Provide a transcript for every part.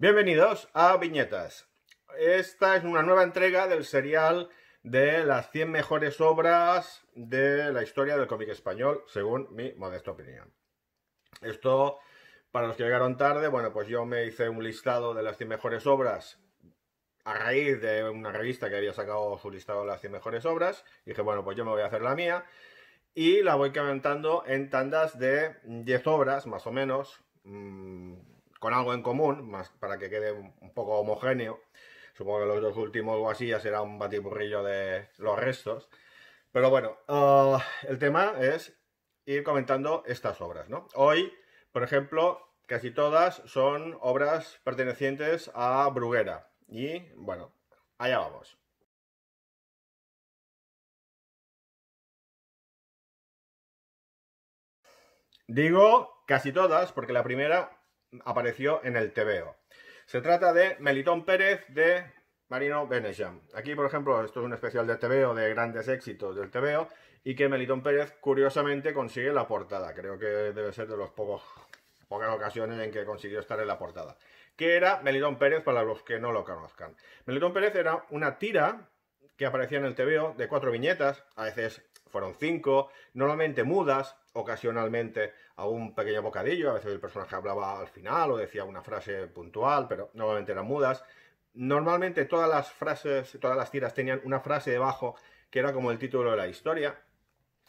Bienvenidos a Viñetas. Esta es una nueva entrega del serial de las 100 mejores obras de la historia del cómic español, según mi modesta opinión. Esto, para los que llegaron tarde, bueno, pues yo me hice un listado de las 100 mejores obras a raíz de una revista que había sacado su listado de las 100 mejores obras. Y dije, bueno, pues yo me voy a hacer la mía y la voy comentando en tandas de 10 obras, más o menos, mm, con algo en común, más para que quede un poco homogéneo. Supongo que los dos últimos o así ya será un batiburrillo de los restos. Pero bueno, ah, el tema es ir comentando estas obras, Hoy, por ejemplo, casi todas son obras pertenecientes a Bruguera. Y bueno, allá vamos. Digo casi todas, porque la primera apareció en el TVO. Se trata de Melitón Pérez de Marino Benesham. Aquí, por ejemplo, esto es un especial de TVO, de grandes éxitos del TVO, y que Melitón Pérez, curiosamente, consigue la portada. Creo que debe ser de los pocos, pocas ocasiones en que consiguió estar en la portada. ¿Qué era Melitón Pérez, para los que no lo conozcan. Melitón Pérez era una tira que aparecía en el TVO de cuatro viñetas, a veces fueron cinco, normalmente mudas, ocasionalmente un pequeño bocadillo, a veces el personaje hablaba al final o decía una frase puntual, pero normalmente eran mudas. Normalmente todas las frases, todas las tiras tenían una frase debajo que era como el título de la historia.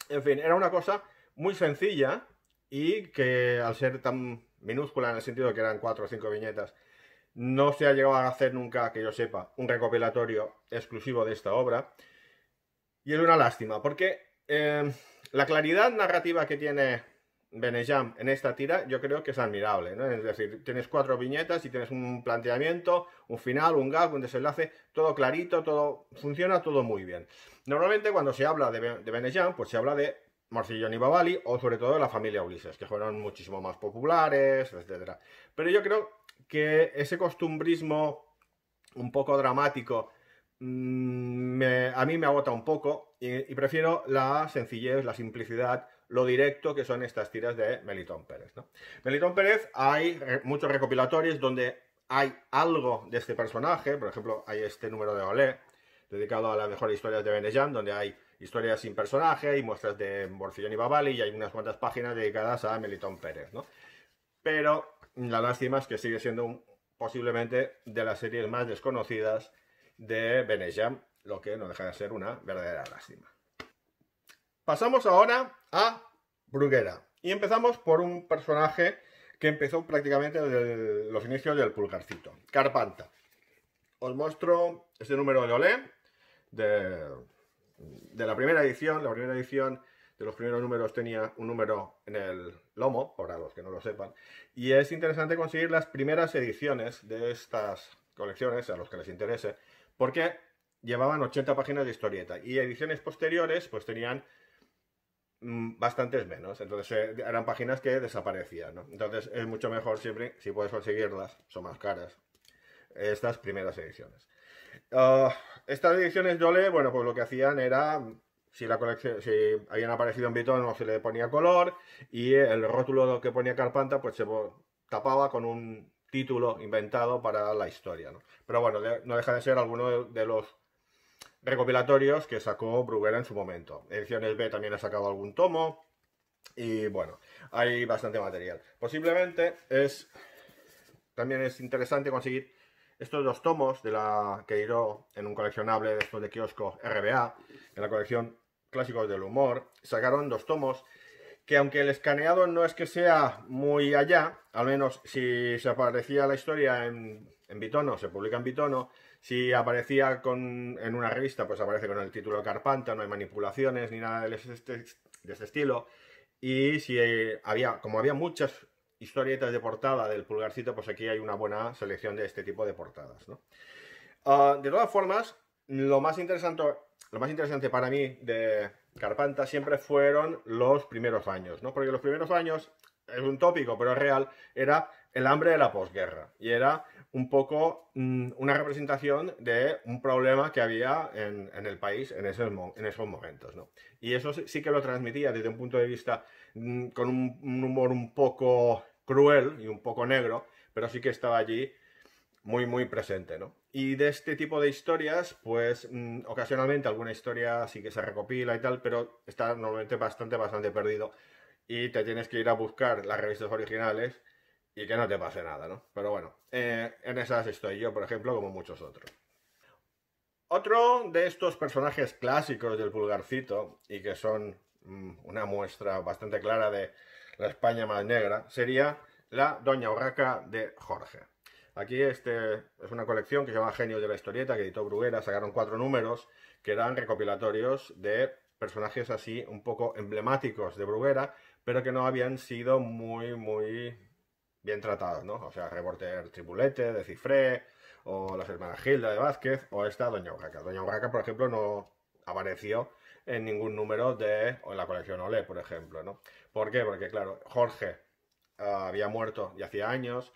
En fin, era una cosa muy sencilla y que al ser tan minúscula en el sentido de que eran cuatro o cinco viñetas, no se ha llegado a hacer nunca, que yo sepa, un recopilatorio exclusivo de esta obra. Y es una lástima, porque eh, la claridad narrativa que tiene Benejam en esta tira yo creo que es admirable, Es decir, tienes cuatro viñetas y tienes un planteamiento, un final, un gap, un desenlace, todo clarito, todo funciona todo muy bien. Normalmente cuando se habla de, Benejam, pues se habla de Marcillo y o sobre todo de la familia Ulises, que fueron muchísimo más populares, etcétera. Pero yo creo que ese costumbrismo un poco dramático mm, a mí me agota un poco y, prefiero la sencillez, la simplicidad, lo directo que son estas tiras de Melitón Pérez. ¿no? Melitón Pérez hay eh, muchos recopilatorios donde hay algo de este personaje, por ejemplo, hay este número de Olé, dedicado a las mejores historias de Beneján, donde hay historias sin personaje y muestras de Morcillón y Babali, y hay unas cuantas páginas dedicadas a Melitón Pérez, ¿no? Pero la lástima es que sigue siendo posiblemente de las series más desconocidas de Benejam lo que no deja de ser una verdadera lástima. Pasamos ahora a Bruguera y empezamos por un personaje que empezó prácticamente desde los inicios del pulgarcito, Carpanta. Os muestro este número de Olé, de, de la primera edición, la primera edición de los primeros números tenía un número en el lomo, para los que no lo sepan, y es interesante conseguir las primeras ediciones de estas colecciones, a los que les interese, porque llevaban 80 páginas de historieta y ediciones posteriores pues tenían mm, bastantes menos, entonces eh, eran páginas que desaparecían, entonces es mucho mejor siempre si puedes conseguirlas, son más caras estas primeras ediciones. Ah, estas ediciones yo le bueno, pues lo que hacían era si la colección, si habían aparecido en Bitón o se le ponía color y el rótulo que ponía Carpanta pues se tapaba con un título inventado para la historia, Pero bueno, no deja de ser alguno de los recopilatorios que sacó Bruguera en su momento. Ediciones B también ha sacado algún tomo. Y bueno, hay bastante material. Posiblemente es. También es interesante conseguir estos dos tomos de la que iró en un coleccionable de de kiosco RBA, en la colección Clásicos del Humor. Sacaron dos tomos que aunque el escaneado no es que sea muy allá, al menos si se aparecía la historia en, en Bitono, se publica en Bitono, si aparecía en una revista, pues aparece con el título Carpanta, no hay manipulaciones ni nada de este, estilo. Y si eh, había, como había muchas historietas de portada del pulgarcito, pues aquí hay una buena selección de este tipo de portadas. Ah, de todas formas, lo más, interesante, lo más interesante para mí de Carpanta siempre fueron los primeros años, ¿no? porque los primeros años, es un tópico, pero es real, era el hambre de la posguerra y era un poco mm, una representación de un problema que había en, el país en esos, en esos momentos. ¿no? Y eso sí, que lo transmitía desde un punto de vista mm, con un, humor un poco cruel y un poco negro, pero sí que estaba allí muy, muy presente. ¿no? Y de este tipo de historias, pues mm, ocasionalmente alguna historia sí que se recopila y tal, pero está normalmente bastante, bastante perdido y te tienes que ir a buscar las revistas originales y que no te pase nada, ¿no? Pero bueno, eh, en esas estoy yo, por ejemplo, como muchos otros. Otro de estos personajes clásicos del pulgarcito y que son mm, una muestra bastante clara de la España más negra sería la Doña Urraca de Jorge. Aquí este es una colección que se llama Genio de la Historieta, que editó Bruguera, sacaron cuatro números que eran recopilatorios de personajes así un poco emblemáticos de Bruguera, pero que no habían sido muy, muy bien tratadas, ¿no? O sea, Reporter Tribulete, de Cifré, o las hermanas Gilda de Vázquez, o esta Doña Urraca. Doña Urraca, por ejemplo, no apareció en ningún número de o en la colección Olé, por ejemplo, ¿no? ¿Por qué? Porque, claro, Jorge ah, había muerto y hacía años,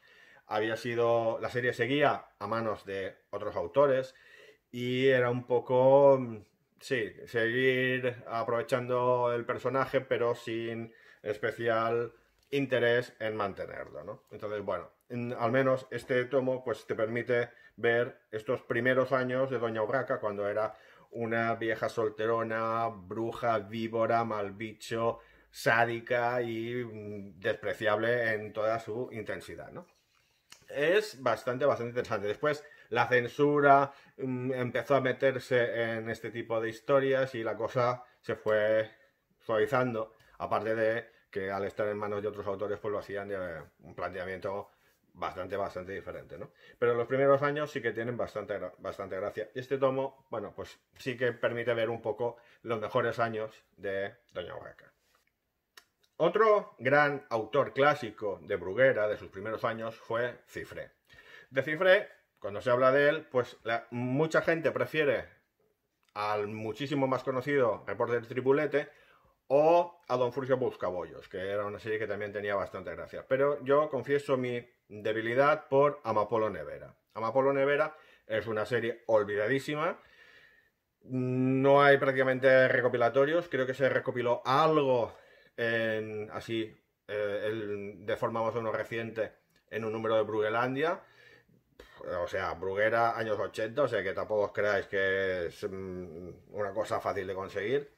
había sido. La serie seguía a manos de otros autores y era un poco. Mm, sí, seguir aprovechando el personaje, pero sin especial interés en mantenerlo, ¿no? Entonces, bueno, al menos este tomo pues te permite ver estos primeros años de Doña Urraca cuando era una vieja solterona, bruja, víbora, mal bicho, sádica y mm, despreciable en toda su intensidad, ¿no? Es bastante, bastante interesante. Después, la censura mm, empezó a meterse en este tipo de historias y la cosa se fue suavizando, aparte de que al estar en manos de otros autores pues lo hacían de eh, un planteamiento bastante, bastante diferente, ¿no? Pero los primeros años sí que tienen bastante, bastante gracia. Y este tomo, bueno, pues sí que permite ver un poco los mejores años de Doña Huaca. Otro gran autor clásico de Bruguera de sus primeros años fue Cifre. De Cifre, cuando se habla de él, pues mucha gente prefiere al muchísimo más conocido Reporter Tripulete, o a Don Furcio Buscabollos, que era una serie que también tenía bastante gracia. Pero yo confieso mi debilidad por Amapolo Nevera. Amapolo Nevera es una serie olvidadísima. No hay prácticamente recopilatorios. Creo que se recopiló algo así eh, de forma más o menos reciente en un número de Brugelandia. O sea, Bruguera años 80, o sea que tampoco os creáis que es mm, una cosa fácil de conseguir.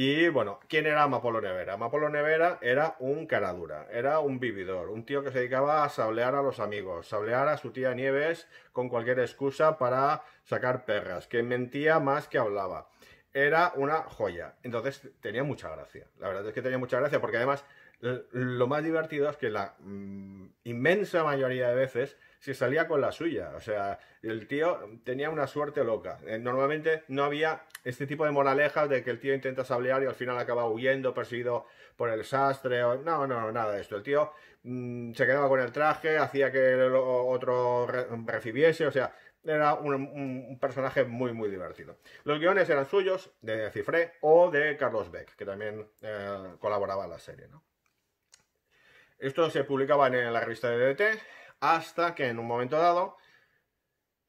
Y bueno, ¿quién era Amapolo Nevera? Amapolo Nevera era un caradura, era un vividor, un tío que se dedicaba a sablear a los amigos, sablear a su tía Nieves con cualquier excusa para sacar perras, que mentía más que hablaba. Era una joya. Entonces tenía mucha gracia. La verdad es que tenía mucha gracia porque además lo más divertido es que la mm, inmensa mayoría de veces se salía con la suya. O sea, el tío tenía una suerte loca. Eh, normalmente no había este tipo de moralejas de que el tío intenta sablear y al final acaba huyendo, perseguido por el sastre. O... No, no, nada de esto. El tío mm, se quedaba con el traje, hacía que el otro recibiese. O sea, era un, personaje muy, muy divertido. Los guiones eran suyos, de Cifré o de Carlos Beck, que también eh, colaboraba en la serie, ¿no? Esto se publicaba en la revista de DT hasta que en un momento dado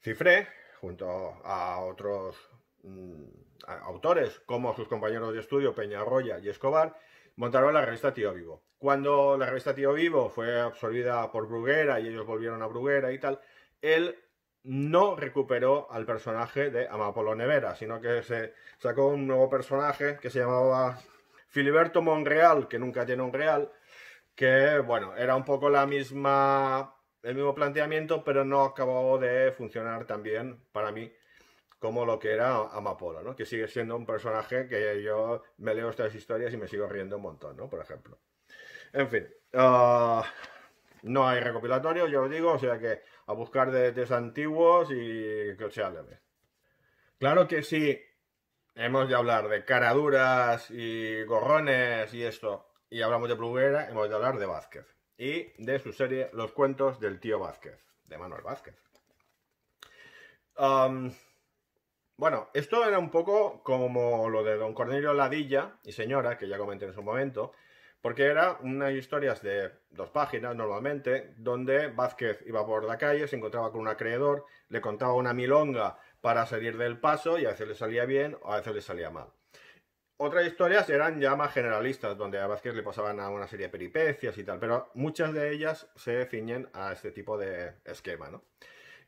cifré, junto a otros mm, autores como sus compañeros de estudio Peña Arroya y Escobar, montaron la revista Tío Vivo. Cuando la revista Tío Vivo fue absorbida por Bruguera y ellos volvieron a Bruguera y tal, él no recuperó al personaje de Amapolo Nevera, sino que se sacó un nuevo personaje que se llamaba Filiberto Monreal, que nunca tiene un real, que bueno, era un poco la misma, el mismo planteamiento, pero no acabó de funcionar tan bien para mí como lo que era Amapola, ¿no? Que sigue siendo un personaje que yo me leo estas historias y me sigo riendo un montón, ¿no? Por ejemplo. En fin, ah, no hay recopilatorio, yo os digo, o sea que a buscar desde antiguos y que os sea leve. Claro que sí, hemos de hablar de caraduras y gorrones y esto y hablamos de Bruguera, hemos de hablar de Vázquez y de su serie Los cuentos del tío Vázquez, de Manuel Vázquez. bueno, esto era un poco como lo de Don Cornelio Ladilla y Señora, que ya comenté en su momento, porque era unas historias de dos páginas normalmente, donde Vázquez iba por la calle, se encontraba con un acreedor, le contaba una milonga para salir del paso y a veces le salía bien o a veces le salía mal otras historias eran ya más generalistas, donde a Vázquez le pasaban a una serie de peripecias y tal, pero muchas de ellas se ciñen a este tipo de esquema, ¿no?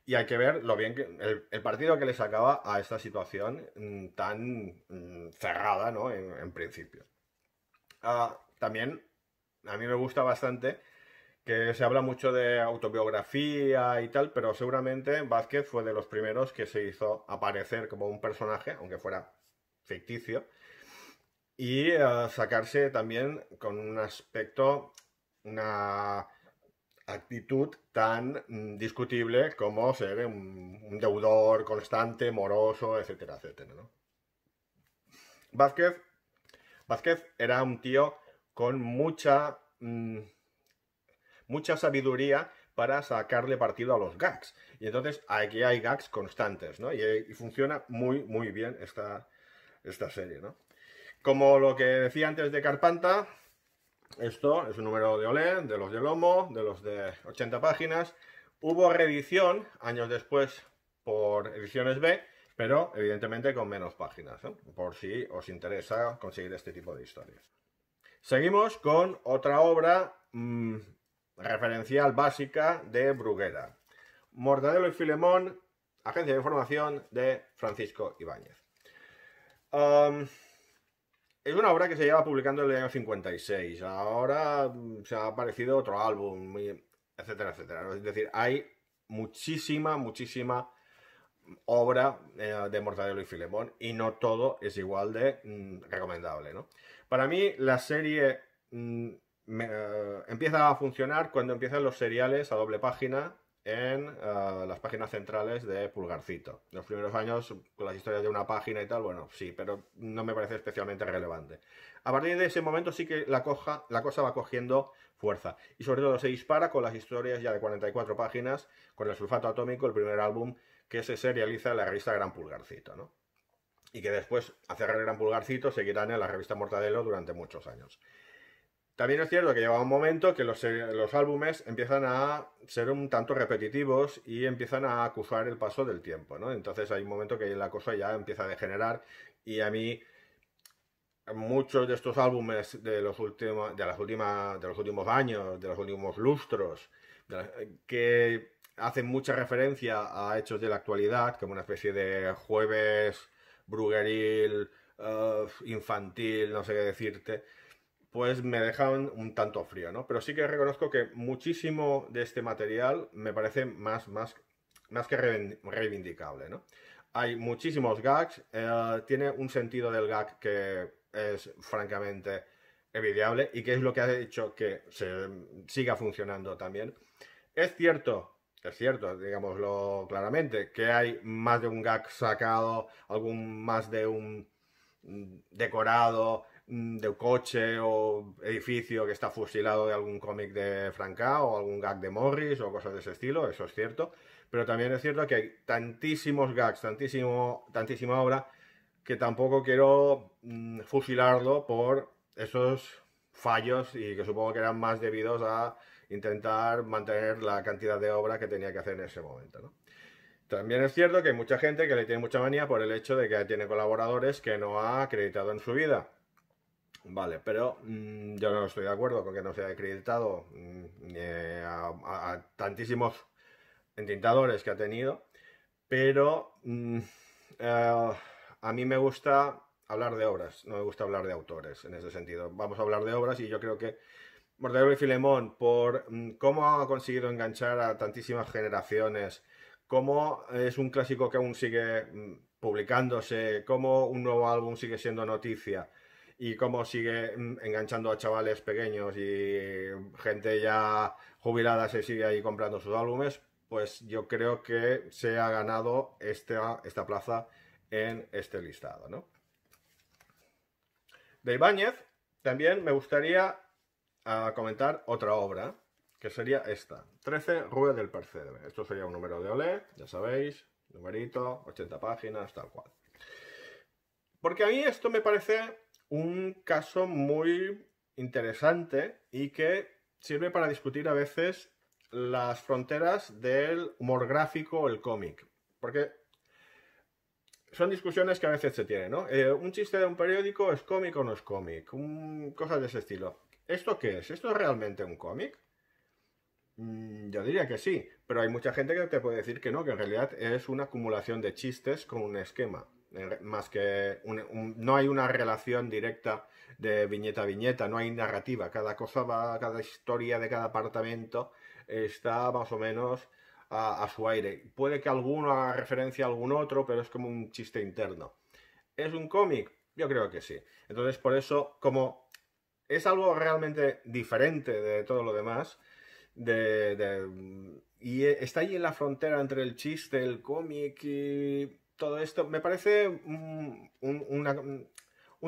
Y hay que ver lo bien que el, partido que le sacaba a esta situación mm, tan mm, cerrada, ¿no? En, principio. Ah, también a mí me gusta bastante que se habla mucho de autobiografía y tal, pero seguramente Vázquez fue de los primeros que se hizo aparecer como un personaje, aunque fuera ficticio, y ah, sacarse también con un aspecto, una actitud tan mm, discutible como ser un, deudor constante, moroso, etcétera, etcétera. ¿no? Vázquez, Vázquez era un tío con mucha, mm, mucha sabiduría para sacarle partido a los gags. Y entonces aquí hay gags constantes, ¿no? Y, y funciona muy, muy bien esta, esta serie, ¿no? Como lo que decía antes de Carpanta, esto es un número de OLED, de los de Lomo, de los de 80 páginas. Hubo reedición años después por ediciones B, pero evidentemente con menos páginas, por si os interesa conseguir este tipo de historias. Seguimos con otra obra mm, referencial básica de Bruguera. Mortadelo y Filemón, agencia de información de Francisco Ibáñez. Es una obra que se lleva publicando en el año 56. Ahora mm, se ha aparecido otro álbum, etcétera, etcétera. Es decir, hay muchísima, muchísima obra eh, de Mortadelo y Filemón y no todo es igual de mm, recomendable, ¿no? Para mí la serie mm, eh, empieza a funcionar cuando empiezan los seriales a doble página en eh, las páginas centrales de Pulgarcito. Los primeros años, con las historias de una página y tal, bueno, sí, pero no me parece especialmente relevante. A partir de ese momento sí que la, cosa va cogiendo fuerza. Y sobre todo se dispara con las historias ya de 44 páginas, con el sulfato atómico, el primer álbum que se serializa en la revista Gran Pulgarcito, ¿no? Y que después, a cerrar el Gran Pulgarcito, seguirán en la revista Mortadelo durante muchos años. También es cierto que lleva un momento que eh, los, álbumes empiezan a ser un tanto repetitivos y empiezan a acusar el paso del tiempo, ¿no? Entonces hay un momento que la cosa ya empieza a degenerar y a mí muchos de estos álbumes de los, últimos, de las últimas, de los últimos años, de los últimos lustros, que hacen mucha referencia a hechos de la actualidad, como una especie de jueves brugueril, eh, infantil, no sé qué decirte, pues me dejan un tanto frío, ¿no? Pero sí que reconozco que muchísimo de este material me parece más, más, más que reivindicable, ¿no? Hay muchísimos gags, eh, tiene un sentido del gag que es francamente envidiable y que es lo que ha hecho que se siga funcionando también. Es cierto, es cierto, digámoslo claramente, que hay más de un gag sacado, algún más de un mm, decorado, Mm, de coche o edificio que está fusilado de algún cómic de Franca o algún gag de Morris o cosas de ese estilo, eso es cierto. Pero también es cierto que hay tantísimos gags, tantísimo, tantísima obra, que tampoco quiero mm, fusilarlo por esos fallos y que supongo que eran más debidos a intentar mantener la cantidad de obra que tenía que hacer en ese momento. También es cierto que hay mucha gente que le tiene mucha manía por el hecho de que tiene colaboradores que no ha acreditado en su vida Vale, pero mm, yo no estoy de acuerdo con que no sea acreditado mm, a, tantísimos entintadores que ha tenido, pero mm, eh, a mí me gusta hablar de obras, no me gusta hablar de autores en ese sentido. Vamos a hablar de obras y yo creo que Mortadelo y Filemón, por cómo ha conseguido enganchar a tantísimas generaciones, cómo es un clásico que aún sigue publicándose, cómo un nuevo álbum sigue siendo noticia, y cómo sigue mm, enganchando a chavales pequeños y gente ya jubilada se sigue ahí comprando sus álbumes, pues yo creo que se ha ganado esta, esta plaza en este listado. ¿no? De Ibáñez también me gustaría ah, comentar otra obra, que sería esta, 13 Rue del Percebe. Esto sería un número de Olé, ya sabéis, numerito, 80 páginas, tal cual. Porque a mí esto me parece un caso muy interesante y que sirve para discutir a veces las fronteras del humor gráfico o el cómic. Porque son discusiones que a veces se tienen, ¿no? Eh, un chiste de un periódico es cómic o no es cómic, cosas de ese estilo. ¿Esto qué es? ¿Esto es realmente un cómic? Mm, yo diría que sí, pero hay mucha gente que te puede decir que no, que en realidad es una acumulación de chistes con un esquema más que no hay una relación directa de viñeta a viñeta, no hay narrativa, cada cosa va, cada historia de cada apartamento está más o menos a, su aire. Puede que alguno haga referencia a algún otro, pero es como un chiste interno. ¿Es un cómic? Yo creo que sí. Entonces, por eso, como es algo realmente diferente de todo lo demás, y está ahí en la frontera entre el chiste, el cómic y todo esto. Me parece un,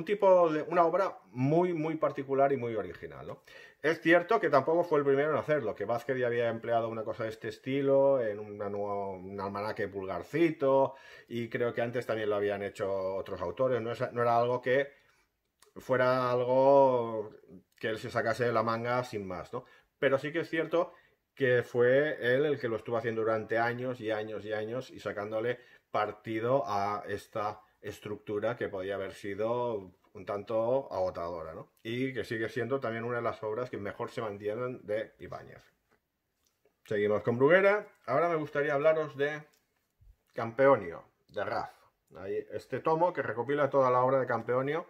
tipo de una obra muy, muy particular y muy original. ¿no? Es cierto que tampoco fue el primero en hacerlo, que Vázquez ya había empleado una cosa de este estilo en una un almanaque pulgarcito y creo que antes también lo habían hecho otros autores. No, no era algo que fuera algo que él se sacase de la manga sin más, ¿no? Pero sí que es cierto que fue él el que lo estuvo haciendo durante años y años y años y sacándole partido a esta estructura que podía haber sido un tanto agotadora, ¿no? Y que sigue siendo también una de las obras que mejor se mantienen de Ibáñez. Seguimos con Bruguera. Ahora me gustaría hablaros de Campeonio, de Raf. este tomo que recopila toda la obra de Campeonio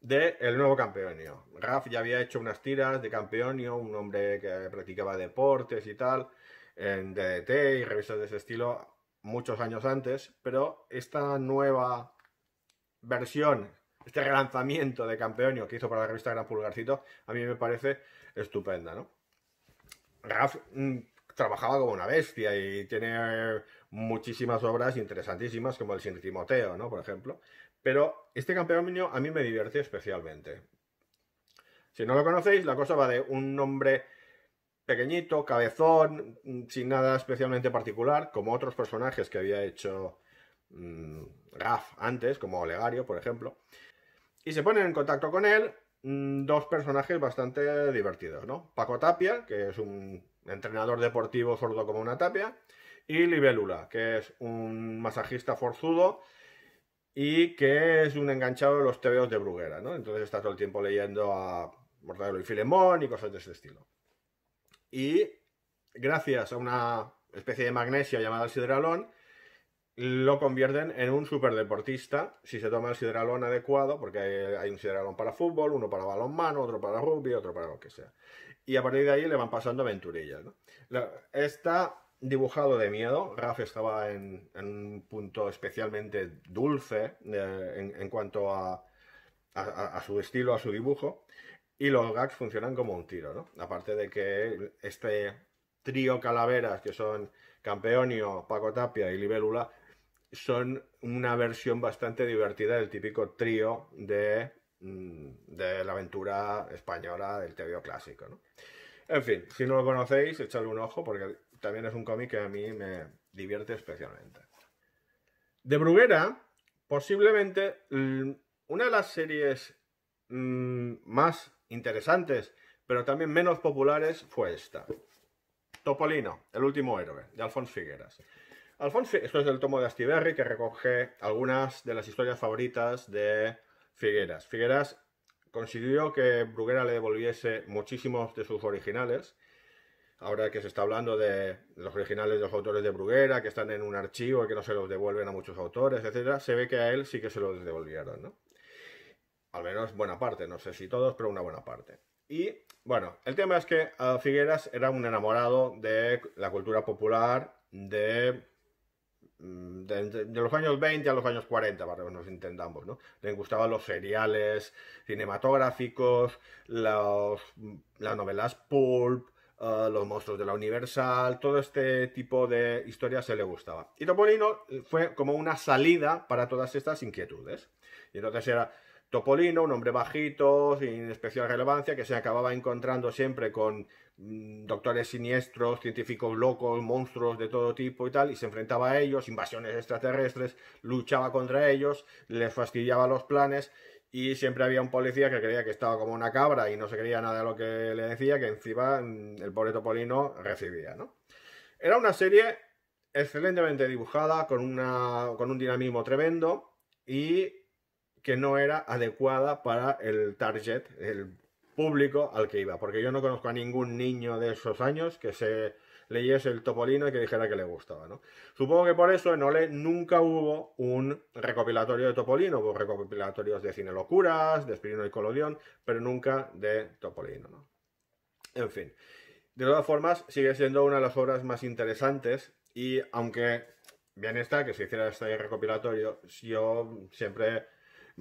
del El Nuevo Campeonio. Raf ya había hecho unas tiras de Campeonio, un hombre que practicaba deportes y tal, en DDT y revistas de ese estilo muchos años antes, pero esta nueva versión, este relanzamiento de Campeonio que hizo para la revista Gran Pulgarcito, a mí me parece estupenda, ¿no? Raf mm, trabajaba como una bestia y tiene muchísimas obras interesantísimas, como el Sin Timoteo, ¿no? Por ejemplo. Pero este Campeonio a mí me divierte especialmente. Si no lo conocéis, la cosa va de un nombre pequeñito, cabezón, mm, sin nada especialmente particular, como otros personajes que había hecho mmm, antes, como Olegario, por ejemplo. Y se ponen en contacto con él mm, dos personajes bastante divertidos, ¿no? Paco Tapia, que es un entrenador deportivo sordo como una tapia, y Libélula, que es un masajista forzudo y que es un enganchado de los tebeos de Bruguera, ¿no? Entonces está todo el tiempo leyendo a Mortadelo y Filemón y cosas de ese estilo y gracias a una especie de magnesia llamada el sideralón, lo convierten en un superdeportista si se toma el sideralón adecuado, porque hay, un sideralón para fútbol, uno para balonmano, otro para rugby, otro para lo que sea. Y a partir de ahí le van pasando aventurillas. está dibujado de miedo, Raf estaba en, un punto especialmente dulce eh, en, cuanto a su estilo, a su dibujo. Y los gags funcionan como un tiro, ¿no? Aparte de que este trío calaveras, que son Campeonio, Paco Tapia y Libélula, son una versión bastante divertida del típico trío de, mm, la aventura española del tebeo clásico, ¿no? En fin, si no lo conocéis, echadle un ojo porque también es un cómic que a mí me divierte especialmente. De Bruguera, posiblemente mm, una de las series mm, más interesantes, pero también menos populares, fue esta. Topolino, el último héroe, de Alfonso Figueras. Alfonso, esto es el tomo de Astiberri que recoge algunas de las historias favoritas de Figueras. Figueras consiguió que Bruguera le devolviese muchísimos de sus originales. Ahora que se está hablando de los originales de los autores de Bruguera, que están en un archivo y que no se los devuelven a muchos autores, etc., se ve que a él sí que se los devolvieron. ¿no? al menos buena parte, no sé si todos, pero una buena parte. Y bueno, el tema es que eh, Figueras era un enamorado de la cultura popular de, mm, de, los años 20 a los años 40, para que nos entendamos, ¿no? Le gustaban los seriales cinematográficos, mm, las novelas pulp, eh, los monstruos de la Universal, todo este tipo de historias se le gustaba. Y Topolino fue como una salida para todas estas inquietudes. Y entonces era, Topolino, un hombre bajito, sin especial relevancia, que se acababa encontrando siempre con mm, doctores siniestros, científicos locos, monstruos de todo tipo y tal, y se enfrentaba a ellos, invasiones extraterrestres, luchaba contra ellos, les fastidiaba los planes, y siempre había un policía que creía que estaba como una cabra y no se creía nada de lo que le decía, que encima mm, el pobre Topolino recibía, ¿no? Era una serie excelentemente dibujada, con, una, con un dinamismo tremendo, y que no era adecuada para el target, el público al que iba, porque yo no conozco a ningún niño de esos años que se leyese el Topolino y que dijera que le gustaba, ¿no? Supongo que por eso en Ole nunca hubo un recopilatorio de Topolino, hubo recopilatorios de Cine Locuras, de Espirino y Colodión, pero nunca de Topolino, En fin, de todas formas sigue siendo una de las obras más interesantes y aunque bien está que se hiciera este recopilatorio, yo siempre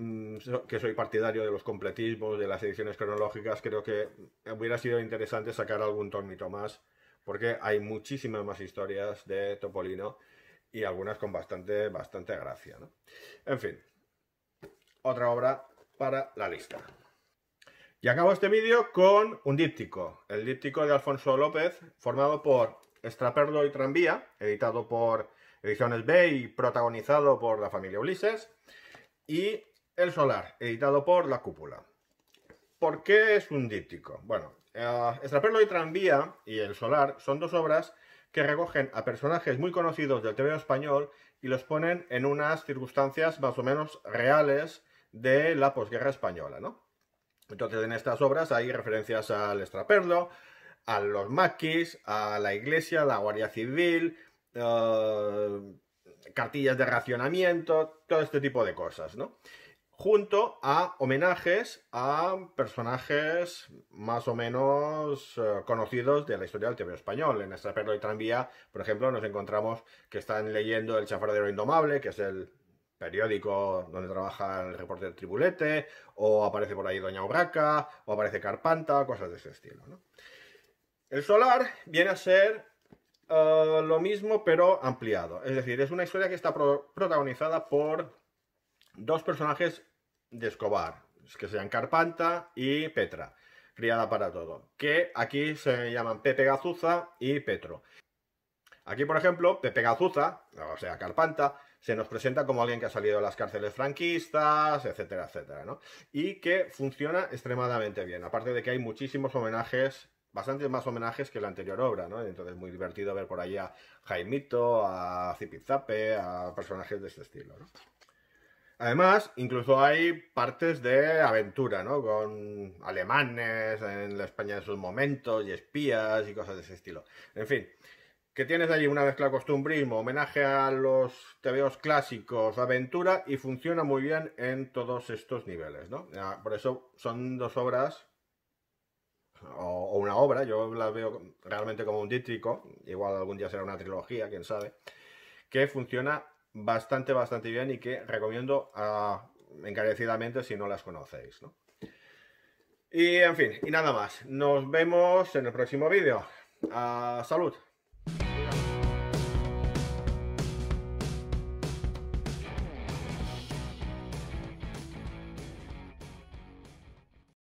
Mm, que soy partidario de los completismos, de las ediciones cronológicas, creo que hubiera sido interesante sacar algún tornito más, porque hay muchísimas más historias de Topolino y algunas con bastante, bastante gracia. En fin, otra obra para la lista. Y acabo este vídeo con un díptico, el díptico de Alfonso López, formado por Estraperdo y Tranvía, editado por Ediciones B y protagonizado por la familia Ulises, y el Solar, editado por La Cúpula. ¿Por qué es un díptico? Bueno, Estraperlo eh, y Tranvía y El Solar son dos obras que recogen a personajes muy conocidos del TV español y los ponen en unas circunstancias más o menos reales de la posguerra española, ¿no? Entonces en estas obras hay referencias al Estraperlo, a los maquis, a la iglesia, a la guardia civil, eh, cartillas de racionamiento, todo este tipo de cosas, ¿no? junto a homenajes a personajes más o menos eh, conocidos de la historia del teatro español. En esta perla y tranvía, por ejemplo, nos encontramos que están leyendo El Chafaradero indomable, que es el periódico donde trabaja el reportero Tribulete, o aparece por ahí Doña Urraca, o aparece Carpanta, cosas de ese estilo. El solar viene a ser eh, lo mismo, pero ampliado. Es decir, es una historia que está protagonizada por dos personajes de Escobar, que sean Carpanta y Petra, criada para todo, que aquí se llaman Pepe Gazuza y Petro. Aquí, por ejemplo, Pepe Gazuza, o sea, Carpanta, se nos presenta como alguien que ha salido de las cárceles franquistas, etcétera, etcétera, ¿no? Y que funciona extremadamente bien, aparte de que hay muchísimos homenajes bastantes más homenajes que la anterior obra, ¿no? Entonces muy divertido ver por ahí a Jaimito, a Zipizape, a personajes de este estilo, ¿no? Además, incluso hay partes de aventura, ¿no? Con alemanes en la España en sus momentos y espías y cosas de ese estilo. En fin, que tienes allí una mezcla de costumbrismo, homenaje a los tebeos clásicos, aventura y funciona muy bien en todos estos niveles, ¿no? Por eso son dos obras o, una obra, yo las veo realmente como un dítrico, igual algún día será una trilogía, quién sabe, que funciona bastante, bastante bien y que recomiendo ah, encarecidamente si no las conocéis. Y en fin, y nada más. Nos vemos en el próximo vídeo. Ah, salud.